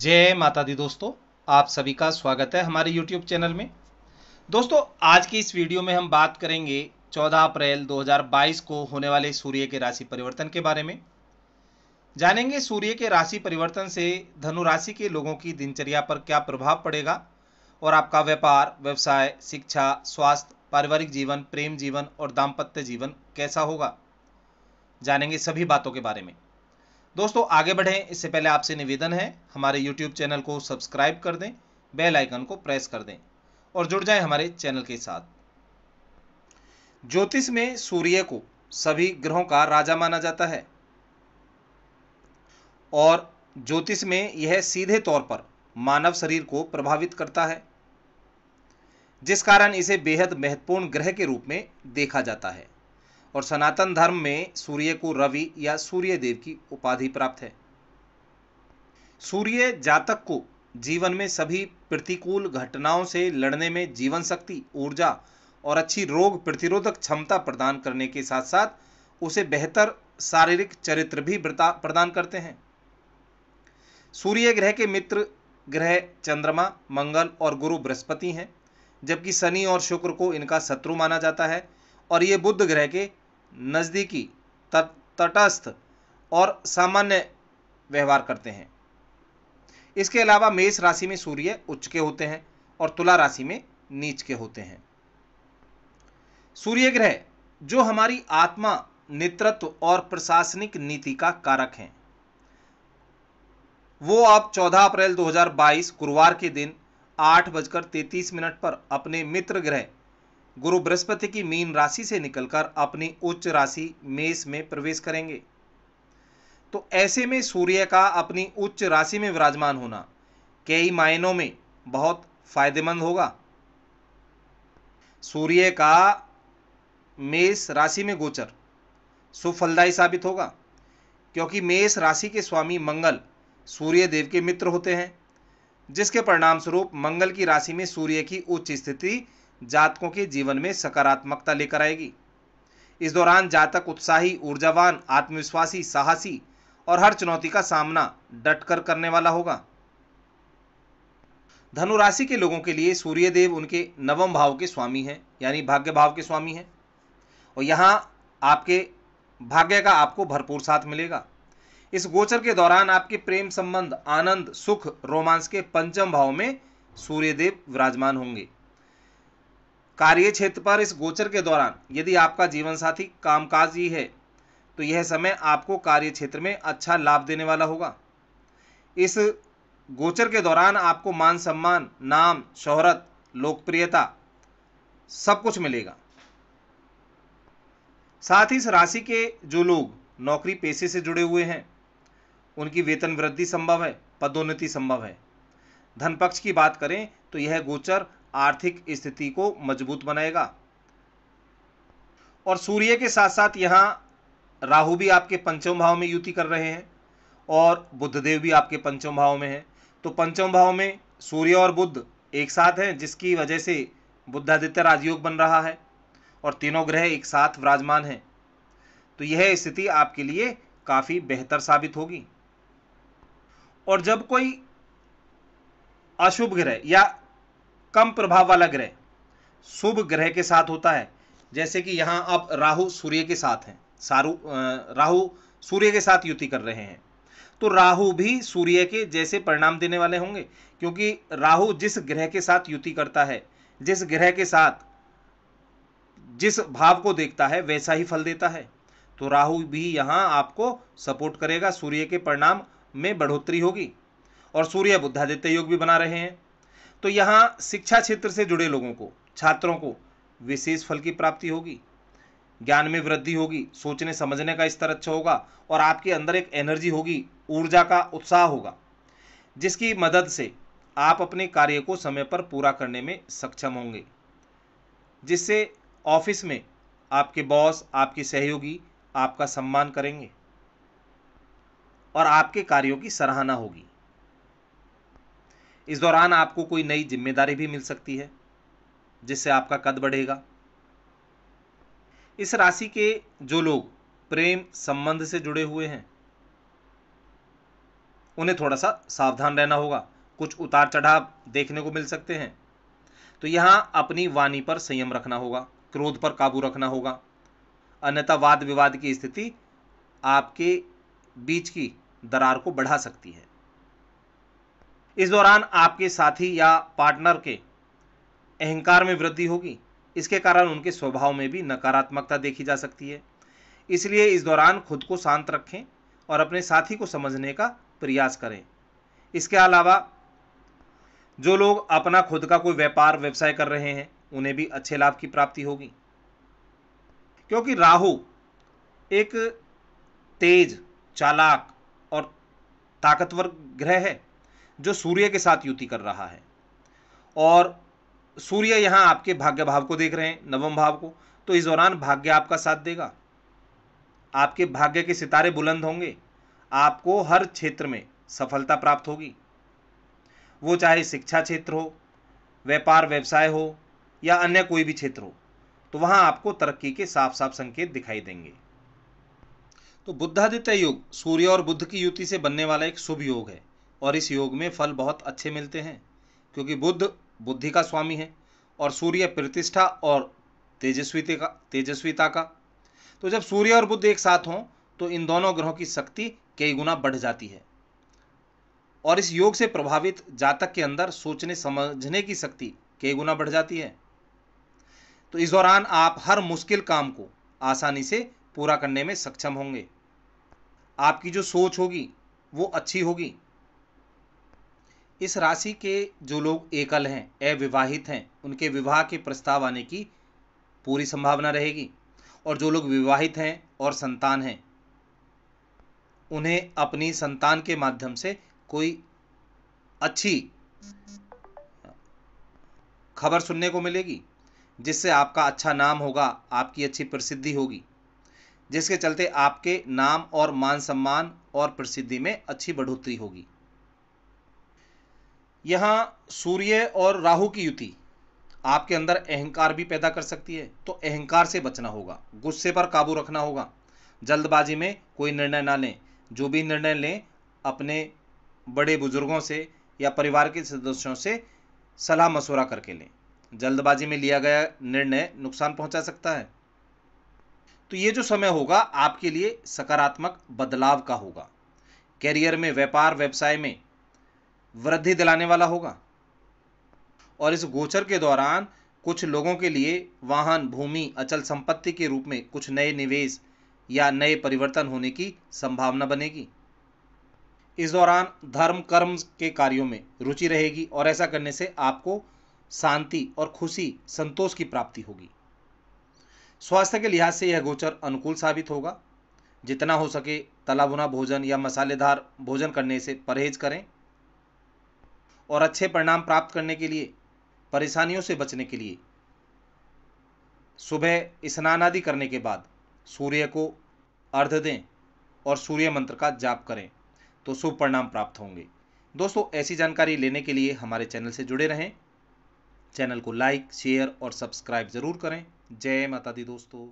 जय माता दी दोस्तों आप सभी का स्वागत है हमारे YouTube चैनल में दोस्तों आज की इस वीडियो में हम बात करेंगे 14 अप्रैल 2022 को होने वाले सूर्य के राशि परिवर्तन के बारे में जानेंगे सूर्य के राशि परिवर्तन से धनु राशि के लोगों की दिनचर्या पर क्या प्रभाव पड़ेगा और आपका व्यापार व्यवसाय शिक्षा स्वास्थ्य पारिवारिक जीवन प्रेम जीवन और दाम्पत्य जीवन कैसा होगा जानेंगे सभी बातों के बारे में दोस्तों आगे बढ़ें इससे पहले आपसे निवेदन है हमारे यूट्यूब चैनल को सब्सक्राइब कर दें बेल आइकन को प्रेस कर दें और जुड़ जाएं हमारे चैनल के साथ ज्योतिष में सूर्य को सभी ग्रहों का राजा माना जाता है और ज्योतिष में यह सीधे तौर पर मानव शरीर को प्रभावित करता है जिस कारण इसे बेहद महत्वपूर्ण ग्रह के रूप में देखा जाता है और सनातन धर्म में सूर्य को रवि या सूर्य देव की उपाधि प्राप्त है सूर्य जातक को जीवन में सभी प्रतिकूल घटनाओं से लड़ने में जीवन शक्ति ऊर्जा और अच्छी रोग प्रतिरोधक क्षमता प्रदान करने के साथ साथ उसे बेहतर शारीरिक चरित्र भी प्रदान करते हैं सूर्य ग्रह के मित्र ग्रह चंद्रमा मंगल और गुरु बृहस्पति हैं जबकि शनि और शुक्र को इनका शत्रु माना जाता है और ये बुद्ध ग्रह के नज़दीकी तटस्थ और सामान्य व्यवहार करते हैं इसके अलावा मेष राशि में सूर्य उच्च के होते हैं और तुला राशि में नीच के होते हैं सूर्य ग्रह जो हमारी आत्मा नेतृत्व और प्रशासनिक नीति का कारक हैं वो आप 14 अप्रैल 2022 गुरुवार के दिन आठ बजकर तैतीस मिनट पर अपने मित्र ग्रह गुरु बृहस्पति की मीन राशि से निकलकर अपनी उच्च राशि मेष में प्रवेश करेंगे तो ऐसे में सूर्य का अपनी उच्च राशि में विराजमान होना कई मायनों में बहुत फायदेमंद होगा सूर्य का मेष राशि में गोचर सुफलदायी साबित होगा क्योंकि मेष राशि के स्वामी मंगल सूर्य देव के मित्र होते हैं जिसके परिणाम स्वरूप मंगल की राशि में सूर्य की उच्च स्थिति जातकों के जीवन में सकारात्मकता लेकर आएगी इस दौरान जातक उत्साही ऊर्जावान आत्मविश्वासी साहसी और हर चुनौती का सामना डटकर करने वाला होगा धनु राशि के लोगों के लिए सूर्यदेव उनके नवम भाव के स्वामी हैं यानी भाग्य भाव के स्वामी हैं और यहाँ आपके भाग्य का आपको भरपूर साथ मिलेगा इस गोचर के दौरान आपके प्रेम संबंध आनंद सुख रोमांस के पंचम भाव में सूर्यदेव विराजमान होंगे कार्य क्षेत्र पर इस गोचर के दौरान यदि आपका जीवन साथी कामकाजी है तो यह समय आपको कार्य क्षेत्र में अच्छा लाभ देने वाला होगा इस गोचर के दौरान आपको मान सम्मान नाम शोहरत लोकप्रियता सब कुछ मिलेगा साथ ही इस राशि के जो लोग नौकरी पेशे से जुड़े हुए हैं उनकी वेतन वृद्धि संभव है पदोन्नति संभव है धन पक्ष की बात करें तो यह गोचर आर्थिक स्थिति को मजबूत बनाएगा और सूर्य के साथ साथ यहां राहु भी आपके पंचम भाव में युति कर रहे हैं और बुद्धदेव भी आपके पंचम भाव में हैं तो पंचम भाव में सूर्य और बुद्ध एक साथ हैं जिसकी वजह से बुद्धादित्य राजयोग बन रहा है और तीनों ग्रह एक साथ विराजमान हैं तो यह स्थिति आपके लिए काफ़ी बेहतर साबित होगी और जब कोई अशुभ ग्रह या कम प्रभाव वाला ग्रह शुभ ग्रह के साथ होता है जैसे कि यहाँ आप राहु सूर्य के साथ हैं सारू राहु सूर्य के साथ युति कर रहे हैं तो राहु भी सूर्य के जैसे परिणाम देने वाले होंगे क्योंकि राहु जिस ग्रह के साथ युति करता है जिस ग्रह के साथ जिस भाव को देखता है वैसा ही फल देता है तो राहु भी यहाँ आपको सपोर्ट करेगा सूर्य के परिणाम में बढ़ोतरी होगी और सूर्य बुद्धादित्य योग भी बना रहे हैं तो यहाँ शिक्षा क्षेत्र से जुड़े लोगों को छात्रों को विशेष फल की प्राप्ति होगी ज्ञान में वृद्धि होगी सोचने समझने का स्तर अच्छा होगा और आपके अंदर एक एनर्जी होगी ऊर्जा का उत्साह होगा जिसकी मदद से आप अपने कार्य को समय पर पूरा करने में सक्षम होंगे जिससे ऑफिस में आपके बॉस आपके सहयोगी आपका सम्मान करेंगे और आपके कार्यों की सराहना होगी इस दौरान आपको कोई नई जिम्मेदारी भी मिल सकती है जिससे आपका कद बढ़ेगा इस राशि के जो लोग प्रेम संबंध से जुड़े हुए हैं उन्हें थोड़ा सा सावधान रहना होगा कुछ उतार चढ़ाव देखने को मिल सकते हैं तो यहां अपनी वाणी पर संयम रखना होगा क्रोध पर काबू रखना होगा अन्यथा वाद विवाद की स्थिति आपके बीच की दरार को बढ़ा सकती है इस दौरान आपके साथी या पार्टनर के अहंकार में वृद्धि होगी इसके कारण उनके स्वभाव में भी नकारात्मकता देखी जा सकती है इसलिए इस दौरान खुद को शांत रखें और अपने साथी को समझने का प्रयास करें इसके अलावा जो लोग अपना खुद का कोई व्यापार व्यवसाय कर रहे हैं उन्हें भी अच्छे लाभ की प्राप्ति होगी क्योंकि राहु एक तेज चालाक और ताकतवर ग्रह है जो सूर्य के साथ युति कर रहा है और सूर्य यहां आपके भाग्य भाव को देख रहे हैं नवम भाव को तो इस दौरान भाग्य आपका साथ देगा आपके भाग्य के सितारे बुलंद होंगे आपको हर क्षेत्र में सफलता प्राप्त होगी वो चाहे शिक्षा क्षेत्र हो व्यापार व्यवसाय हो या अन्य कोई भी क्षेत्र हो तो वहां आपको तरक्की के साफ साफ संकेत दिखाई देंगे तो बुद्धादित्य योग सूर्य और बुद्ध की युति से बनने वाला एक शुभ योग है और इस योग में फल बहुत अच्छे मिलते हैं क्योंकि बुद्ध बुद्धि का स्वामी है और सूर्य प्रतिष्ठा और तेजस्वी का तेजस्वीता का तो जब सूर्य और बुद्ध एक साथ हों तो इन दोनों ग्रहों की शक्ति कई गुना बढ़ जाती है और इस योग से प्रभावित जातक के अंदर सोचने समझने की शक्ति कई गुना बढ़ जाती है तो इस दौरान आप हर मुश्किल काम को आसानी से पूरा करने में सक्षम होंगे आपकी जो सोच होगी वो अच्छी होगी इस राशि के जो लोग एकल हैं अविवाहित हैं उनके विवाह के प्रस्ताव आने की पूरी संभावना रहेगी और जो लोग विवाहित हैं और संतान हैं उन्हें अपनी संतान के माध्यम से कोई अच्छी खबर सुनने को मिलेगी जिससे आपका अच्छा नाम होगा आपकी अच्छी प्रसिद्धि होगी जिसके चलते आपके नाम और मान सम्मान और प्रसिद्धि में अच्छी बढ़ोतरी होगी यहाँ सूर्य और राहु की युति आपके अंदर अहंकार भी पैदा कर सकती है तो अहंकार से बचना होगा गुस्से पर काबू रखना होगा जल्दबाजी में कोई निर्णय ना लें जो भी निर्णय लें अपने बड़े बुजुर्गों से या परिवार के सदस्यों से सलाह मशवरा करके लें जल्दबाजी में लिया गया निर्णय नुकसान पहुंचा सकता है तो ये जो समय होगा आपके लिए सकारात्मक बदलाव का होगा कैरियर में व्यापार व्यवसाय में वृद्धि दिलाने वाला होगा और इस गोचर के दौरान कुछ लोगों के लिए वाहन भूमि अचल संपत्ति के रूप में कुछ नए निवेश या नए परिवर्तन होने की संभावना बनेगी इस दौरान धर्म कर्म के कार्यों में रुचि रहेगी और ऐसा करने से आपको शांति और खुशी संतोष की प्राप्ति होगी स्वास्थ्य के लिहाज से यह गोचर अनुकूल साबित होगा जितना हो सके तलाबुना भोजन या मसालेदार भोजन करने से परहेज करें और अच्छे परिणाम प्राप्त करने के लिए परेशानियों से बचने के लिए सुबह स्नान आदि करने के बाद सूर्य को अर्ध दें और सूर्य मंत्र का जाप करें तो शुभ परिणाम प्राप्त होंगे दोस्तों ऐसी जानकारी लेने के लिए हमारे चैनल से जुड़े रहें चैनल को लाइक शेयर और सब्सक्राइब जरूर करें जय माता दी दोस्तों